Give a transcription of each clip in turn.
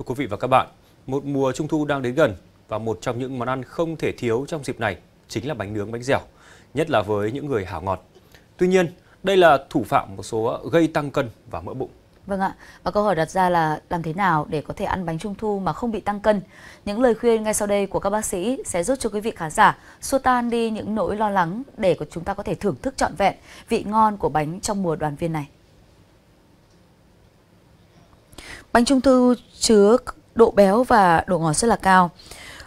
Thưa quý vị và các bạn, một mùa trung thu đang đến gần và một trong những món ăn không thể thiếu trong dịp này chính là bánh nướng bánh dẻo, nhất là với những người hảo ngọt. Tuy nhiên, đây là thủ phạm một số gây tăng cân và mỡ bụng. Vâng ạ, và câu hỏi đặt ra là làm thế nào để có thể ăn bánh trung thu mà không bị tăng cân? Những lời khuyên ngay sau đây của các bác sĩ sẽ giúp cho quý vị khán giả xua tan đi những nỗi lo lắng để chúng ta có thể thưởng thức trọn vẹn vị ngon của bánh trong mùa đoàn viên này. Bánh trung thu chứa độ béo và độ ngọt rất là cao.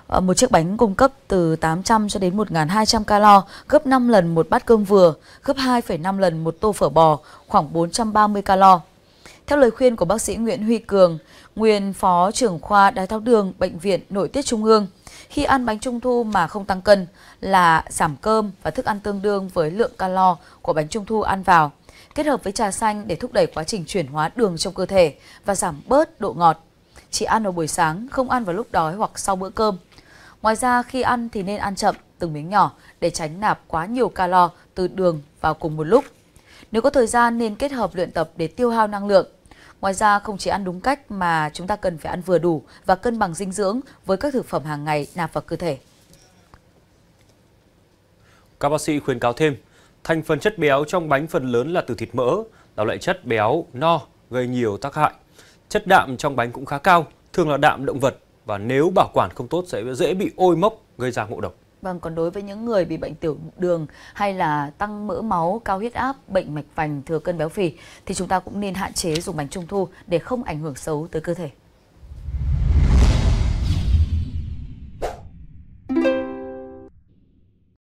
Ờ, một chiếc bánh cung cấp từ 800 cho đến 1.200 calo, gấp 5 lần một bát cơm vừa, gấp 2,5 lần một tô phở bò, khoảng 430 calo. Theo lời khuyên của bác sĩ Nguyễn Huy Cường, nguyên phó trưởng khoa đái tháo đường Bệnh viện Nội tiết Trung ương, khi ăn bánh trung thu mà không tăng cân là giảm cơm và thức ăn tương đương với lượng calo của bánh trung thu ăn vào kết hợp với trà xanh để thúc đẩy quá trình chuyển hóa đường trong cơ thể và giảm bớt độ ngọt. Chỉ ăn vào buổi sáng, không ăn vào lúc đói hoặc sau bữa cơm. Ngoài ra khi ăn thì nên ăn chậm từng miếng nhỏ để tránh nạp quá nhiều calo từ đường vào cùng một lúc. Nếu có thời gian nên kết hợp luyện tập để tiêu hao năng lượng. Ngoài ra không chỉ ăn đúng cách mà chúng ta cần phải ăn vừa đủ và cân bằng dinh dưỡng với các thực phẩm hàng ngày nạp vào cơ thể. Các bác sĩ khuyên cáo thêm, Thành phần chất béo trong bánh phần lớn là từ thịt mỡ, là loại chất béo no gây nhiều tác hại. Chất đạm trong bánh cũng khá cao, thường là đạm động vật và nếu bảo quản không tốt sẽ dễ bị ôi mốc gây ra ngộ độc. Vâng, còn đối với những người bị bệnh tiểu đường hay là tăng mỡ máu, cao huyết áp, bệnh mạch vành, thừa cân béo phì thì chúng ta cũng nên hạn chế dùng bánh trung thu để không ảnh hưởng xấu tới cơ thể.